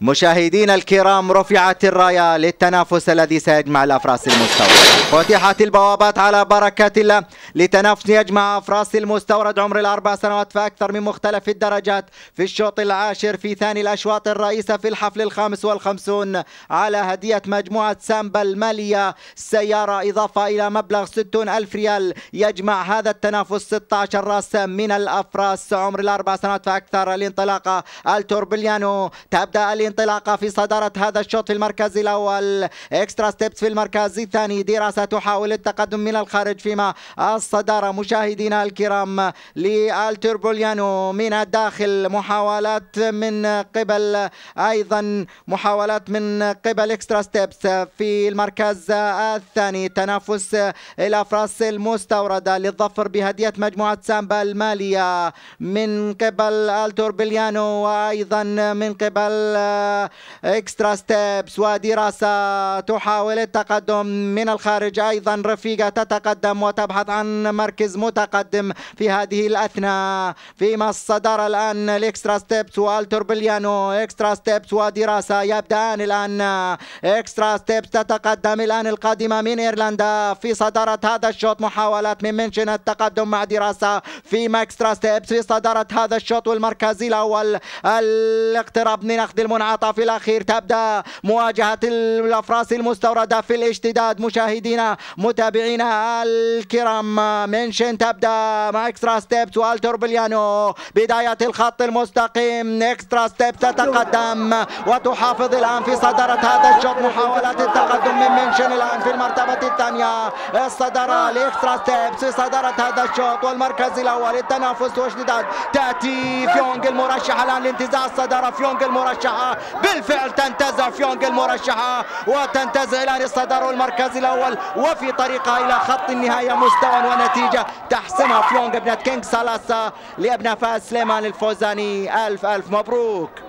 مشاهدينا الكرام رفعت الراية للتنافس الذي سيجمع الأفراس المستورد فتحت البوابات على بركة الله لتنافس يجمع أفراس المستورد عمر الأربع سنوات فأكثر من مختلف الدرجات في الشوط العاشر في ثاني الأشواط الرئيسة في الحفل الخامس والخمسون على هدية مجموعة سامبا المالية سيارة إضافة إلى مبلغ 60 ألف ريال يجمع هذا التنافس 16 راس من الأفراس عمر الأربع سنوات فأكثر الانطلاقة التوربليانو تبدأ الانطلاقة الانطلاقة في صدارة هذا الشوط في المركز الأول إكسترا ستيبس في المركز الثاني دراسة تحاول التقدم من الخارج فيما الصدارة مشاهدينا الكرام بوليانو من الداخل محاولات من قبل أيضا محاولات من قبل إكسترا ستيبس في المركز الثاني تنافس الأفراس المستوردة للظفر بهدية مجموعة سامبا المالية من قبل التوربليانو وأيضا من قبل اكسترا ستيبس ودراسة تحاول التقدم من الخارج أيضا رفيقة تتقدم وتبحث عن مركز متقدم في هذه الأثناء فيما الصدر الآن الاكسترا ستيبس بليانو اكسترا ستيبس ودراسة يبدأان الآن اكسترا ستيبس تتقدم الآن القادمة من إيرلندا في صدارة هذا الشوط محاولات من منشن التقدم مع دراسة فيما اكسترا ستيبس في صدارة هذا الشوط والمركز الأول الاقتراب من أخذ المنعم تعاطى في الأخير تبدأ مواجهة الأفراس المستوردة في الاشتداد مشاهدينا متابعينا الكرام منشن تبدأ مع اكسترا ستيبس والتر بليانو بداية الخط المستقيم اكسترا ستيبس تتقدم وتحافظ الآن في صدارة هذا الشوط محاولة التقدم من منشن الآن في المرتبة الثانية الصدارة لاكسترا ستيبس في صدارة هذا الشوط والمركز الأول التنافس واشتداد تأتي فيونغ المرشحة الآن لانتزاع الصدارة فيونغ المرشحة بالفعل تنتزع فيونغ المرشحة وتنتزع إلى الصدر والمركز الأول وفي طريقها إلى خط النهاية مستوى ونتيجة تحسمها فيونغ ابنة كينغ سالاسا لابنة فاز سليمان الفوزاني ألف ألف مبروك